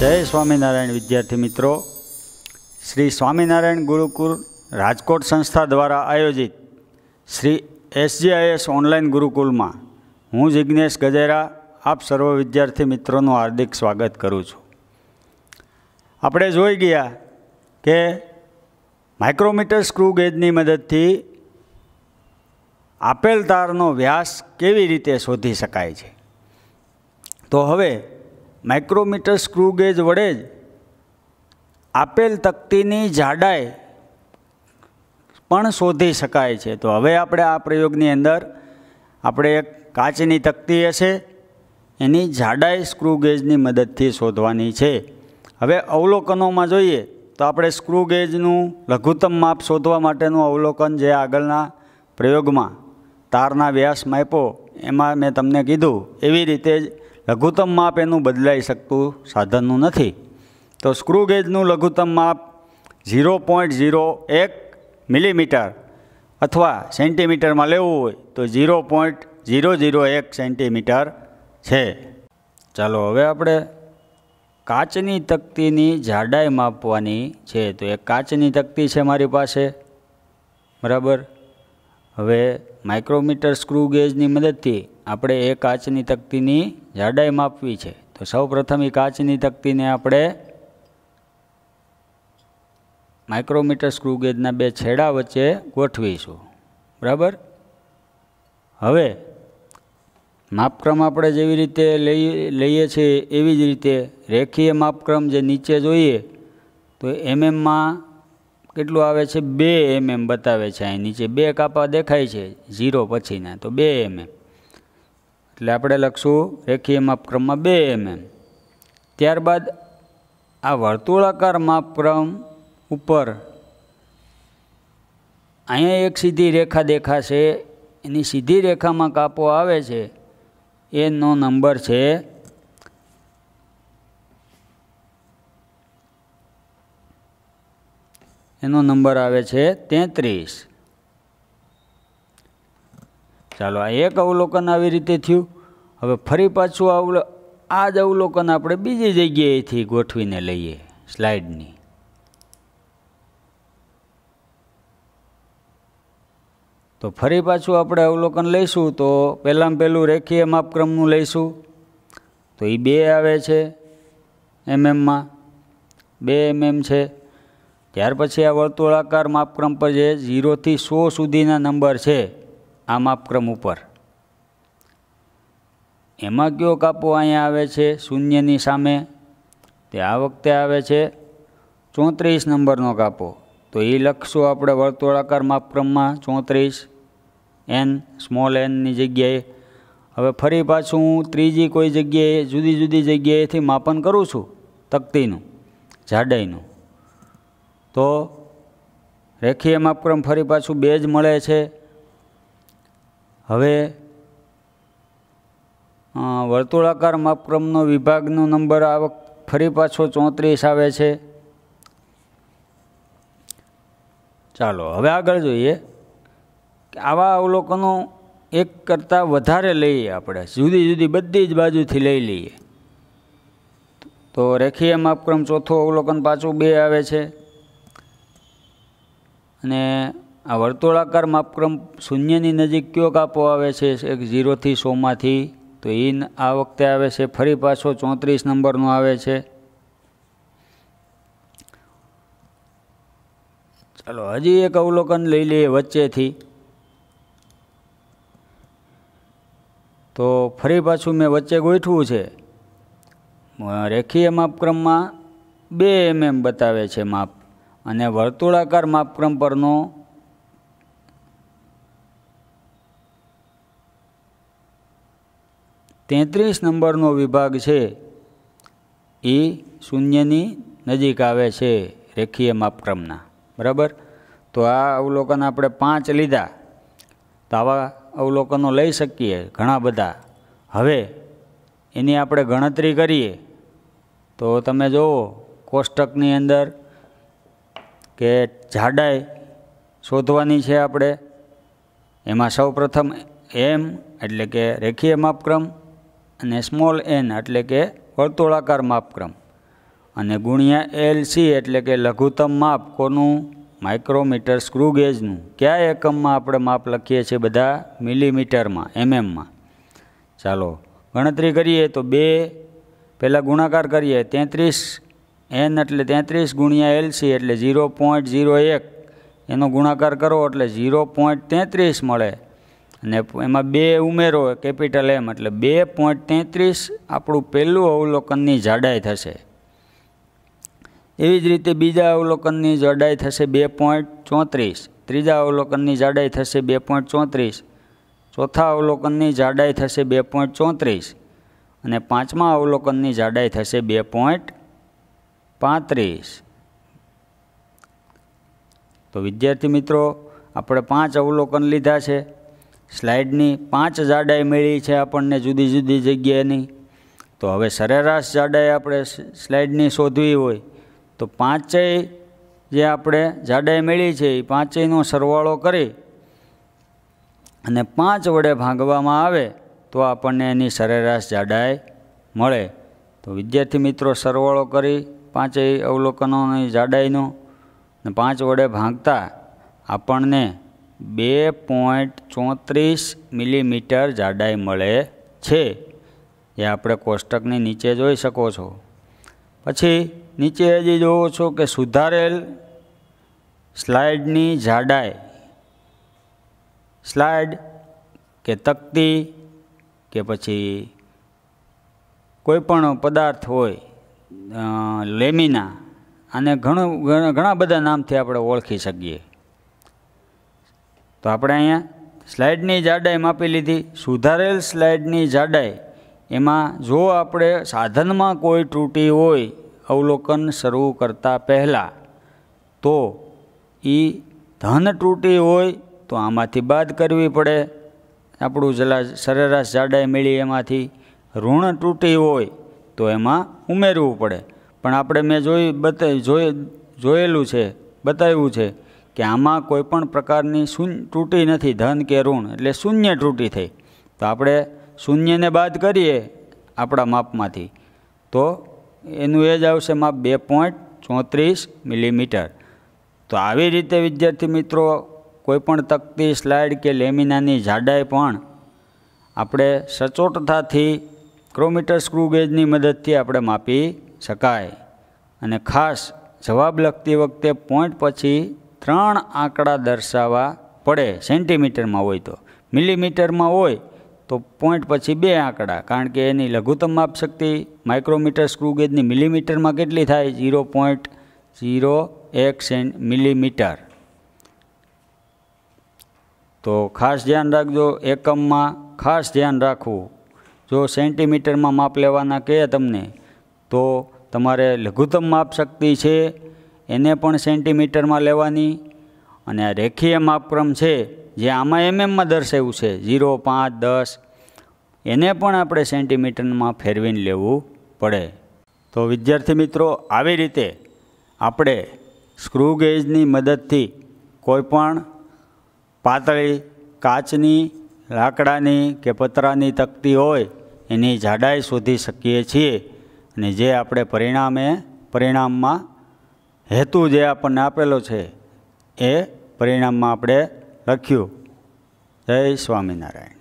જય સ્વામિનારાયણ વિદ્યાર્થી મિત્રો શ્રી સ્વામિનારાયણ ગુરુકુળ રાજકોટ સંસ્થા દ્વારા આયોજિત શ્રી એસજીઆઈએસ ઓનલાઈન ગુરુકુળમાં હું જિજ્ઞેશ ગજેરા આપ સર્વ વિદ્યાર્થી મિત્રોનું હાર્દિક સ્વાગત કરું છું આપણે જોઈ ગયા કે માઇક્રોમીટર સ્ક્રૂ ગેજની મદદથી આપેલ તારનો વ્યાસ કેવી રીતે શોધી શકાય છે તો હવે માઇક્રોમીટર સ્ક્રુગેજ વડે જ આપેલ તકતીની જાડાઈ પણ શોધી શકાય છે તો હવે આપણે આ પ્રયોગની અંદર આપણે એક કાચની તકતી હશે એની જાડાઈ સ્ક્રુગેજની મદદથી શોધવાની છે હવે અવલોકનોમાં જોઈએ તો આપણે સ્ક્રુગેજનું લઘુત્તમ માપ શોધવા માટેનું અવલોકન જે આગળના પ્રયોગમાં તારના વ્યાસ માપ્યો એમાં મેં તમને કીધું એવી રીતે જ લઘુત્તમ માપ એનું બદલાઈ શકતું સાધનનું નથી તો સ્ક્રૂ ગેજનું લઘુત્તમ માપ ઝીરો પોઈન્ટ ઝીરો એક મિલીમીટર અથવા સેન્ટીમીટરમાં લેવું હોય તો ઝીરો પોઈન્ટ ઝીરો ઝીરો એક સેન્ટીમીટર છે ચાલો હવે આપણે કાચની તકતીની જાડાઈ માપવાની છે તો એક કાચની તકતી છે મારી પાસે બરાબર હવે માઇક્રોમીટર સ્ક્રૂ ગેજની મદદથી આપણે એ કાચની તકતીની જાડાઈ માપવી છે તો સૌ પ્રથમ એ કાચની તકતીને આપણે માઇક્રોમીટર સ્ક્રૂ બે છેડા વચ્ચે ગોઠવીશું બરાબર હવે માપક્રમ આપણે જેવી રીતે લઈ લઈએ છીએ એવી જ રીતે રેખીય માપક્રમ જે નીચે જોઈએ તો એમએમમાં કેટલું આવે છે બે એમએમ બતાવે છે અહીં નીચે બે કાપા દેખાય છે ઝીરો પછીના તો બે એમએમ એટલે આપણે લખશું રેખીય માપક્રમમાં બે એમએમ mm. ત્યારબાદ આ વર્તુળાકાર માપક્રમ ઉપર અહીંયા એક સીધી રેખા દેખાશે એની સીધી રેખામાં કાપો આવે છે એનો નંબર છે એનો નંબર આવે છે તેત્રીસ ચાલો આ એક અવલોકન આવી રીતે થયું હવે ફરી પાછું આવલો આ જ અવલોકન આપણે બીજી જગ્યાએથી ગોઠવીને લઈએ સ્લાઇડની તો ફરી પાછું આપણે અવલોકન લઈશું તો પહેલાં પહેલું રેખીય માપક્રમનું લઈશું તો એ બે આવે છે એમએમમાં બે એમએમ છે ત્યાર પછી આ વર્તુળાકાર માપક્રમ પર જે ઝીરોથી સો સુધીના નંબર છે આ માપક્રમ ઉપર એમાં કયો કાપો અહીંયા આવે છે શૂન્યની સામે તે આ વખતે આવે છે ચોત્રીસ નંબરનો કાપો તો એ લખશું આપણે વર્તુળાકાર માપક્રમમાં ચોત્રીસ એન સ્મોલ એનની જગ્યાએ હવે ફરી પાછું હું ત્રીજી કોઈ જગ્યાએ જુદી જુદી જગ્યાએથી માપન કરું છું તકતીનું જાડાઈનું તો રેખીય માપક્રમ ફરી પાછું બે જ મળે છે હવે વર્તુળાકાર માપક્રમનો વિભાગનો નંબર આ વખત ફરી પાછો ચોત્રીસ આવે છે ચાલો હવે આગળ જોઈએ કે આવા અવલોકનો એક કરતાં વધારે લઈએ આપણે જુદી જુદી બધી જ બાજુથી લઈ લઈએ તો રેખીય માપક્રમ ચોથું અવલોકન પાછું બે આવે છે અને આ વર્તુળાકાર માપક્રમ શૂન્યની નજીક કયો કાપો આવે છે એક ઝીરોથી સોમાંથી તો એ આ વખતે આવે છે ફરી પાછો ચોત્રીસ નંબરનો આવે છે ચાલો હજી એક અવલોકન લઈ લઈએ વચ્ચેથી તો ફરી પાછું મેં વચ્ચે ગોઠવું છે રેખીય માપક્રમમાં બે એમએમ બતાવે છે માપ અને વર્તુળાકાર માપક્રમ પરનો તેત્રીસ નંબરનો વિભાગ છે એ શૂન્યની નજીક આવે છે રેખીય માપક્રમના બરાબર તો આ અવલોકન આપણે પાંચ લીધા તો આવા અવલોકનો લઈ શકીએ ઘણા બધા હવે એની આપણે ગણતરી કરીએ તો તમે જુઓ કોષ્ટકની અંદર કે જાડાઈ શોધવાની છે આપણે એમાં સૌ પ્રથમ એમ એટલે કે રેખીય માપક્રમ અને સ્મોલ એન એટલે કે વર્તુળાકાર માપક્રમ અને ગુણ્યા એલ સી એટલે કે લઘુત્તમ માપ કોનું માઇક્રોમીટર સ્ક્રૂગેજનું કયા એકમમાં આપણે માપ લખીએ છીએ બધા મિલીમીટરમાં એમએમમાં mm ચાલો ગણતરી કરીએ તો બે પહેલાં ગુણાકાર કરીએ તેત્રીસ એન એટલે તેત્રીસ ગુણ્યા એલસી એટલે ઝીરો પોઈન્ટ ઝીરો એક એનો ગુણાકાર કરો એટલે ઝીરો પોઈન્ટ તેત્રીસ મળે અને એમાં બે ઉમેરો કેપિટલ એમ એટલે બે પોઈન્ટ તેત્રીસ આપણું પહેલું અવલોકનની જાડાઈ થશે એવી જ રીતે બીજા અવલોકનની જાડાઈ થશે બે પોઈન્ટ ચોત્રીસ ત્રીજા અવલોકનની જાડાઈ થશે બે પોઈન્ટ ચોત્રીસ ચોથા અવલોકનની જાડાઈ થશે બે પોઈન્ટ ચોત્રીસ અને પાંચમા અવલોકનની જાડાઈ થશે બે પોઈન્ટ પાંત્રીસ તો વિદ્યાર્થી મિત્રો આપણે પાંચ અવલોકન લીધા છે સ્લાઇડની પાંચ જાડાઈ મળી છે આપણને જુદી જુદી જગ્યાની તો હવે સરેરાશ જાડાઈ આપણે સ્લાઇડની શોધવી હોય તો પાંચેય જે આપણે જાડાઈ મળી છે એ પાંચેયનો સરવાળો કરી અને પાંચ વડે ભાંગવામાં આવે તો આપણને એની સરેરાશ જાડાઈ મળે તો વિદ્યાર્થી મિત્રો સરવાળો કરી પાંચેય અવલોકનોની જાડાઈનો ને પાંચ વડે ભાંગતા આપણને બે પોઈન્ટ ચોત્રીસ મિલીમીટર જાડાઈ મળે છે એ આપણે કોષ્ટકની નીચે જોઈ શકો છો પછી નીચે હજી જોવો છો કે સુધારેલ સ્લાઇડની જાડાઈ સ્લાઇડ કે તકતી કે પછી કોઈપણ પદાર્થ હોય લેમિના આને ઘણું ઘણા બધા નામથી આપણે ઓળખી શકીએ તો આપણે અહીંયા સ્લાઇડની જાડાઈ માપી લીધી સુધારેલ સ્લાઇડની જાડાઈ એમાં જો આપણે સાધનમાં કોઈ ત્રુટિ હોય અવલોકન શરૂ કરતાં પહેલાં તો એ ધન ત્રુટિ હોય તો આમાંથી બાદ કરવી પડે આપણું જલા સરેરાશ જાડાઈ મળી એમાંથી ઋણ તૂટી હોય તો એમાં ઉમેરવું પડે પણ આપણે મેં જોઈ બતા જોઈ જોયેલું છે બતાવ્યું છે કે આમાં કોઈ પણ પ્રકારની શૂન્ય ત્રુટિ નથી ધન કે ઋણ એટલે શૂન્ય ત્રુટિ થઈ તો આપણે શૂન્યને બાદ કરીએ આપણા માપમાંથી તો એનું એ જ આવશે માપ બે પોઈન્ટ ચોત્રીસ મિલીમીટર તો આવી રીતે વિદ્યાર્થી મિત્રો કોઈપણ તકતી સ્લાઇડ કે લેમિનાની જાડાઈ પણ આપણે સચોટતાથી ક્રોમીટર સ્ક્રૂ મદદથી આપણે માપી શકાય અને ખાસ જવાબ લખતી વખતે પોઈન્ટ પછી ત્રણ આંકડા દર્શાવવા પડે સેન્ટીમીટરમાં હોય તો મિલીમીટરમાં હોય તો પોઈન્ટ પછી બે આંકડા કારણ કે એની લઘુત્તમ માપશક્તિ માઇક્રોમીટર સ્ક્રૂ ગેજની મિલીમીટરમાં કેટલી થાય ઝીરો પોઈન્ટ ઝીરો એક સેન્ટ મિલીમીટર તો ખાસ ધ્યાન રાખજો એકમમાં ખાસ ધ્યાન રાખવું જો સેન્ટીમીટરમાં માપ લેવાના કહે તમને તો તમારે લઘુત્તમ માપશક્તિ છે એને પણ સેન્ટીમીટરમાં લેવાની અને આ રેખીય માપક્રમ છે જે આમાં એમએમમાં દર્શાવ્યું છે ઝીરો પાંચ દસ એને પણ આપણે સેન્ટીમીટરમાં ફેરવીને લેવું પડે તો વિદ્યાર્થી મિત્રો આવી રીતે આપણે સ્ક્રૂગેજની મદદથી કોઈપણ પાતળી કાચની લાકડાની કે પતરાની તકતી હોય એની જાડાઈ શોધી શકીએ છીએ અને જે આપણે પરિણામે પરિણામમાં હેતુ જે આપણને આપેલો છે એ પરિણામમાં આપણે લખ્યું જય સ્વામિનારાયણ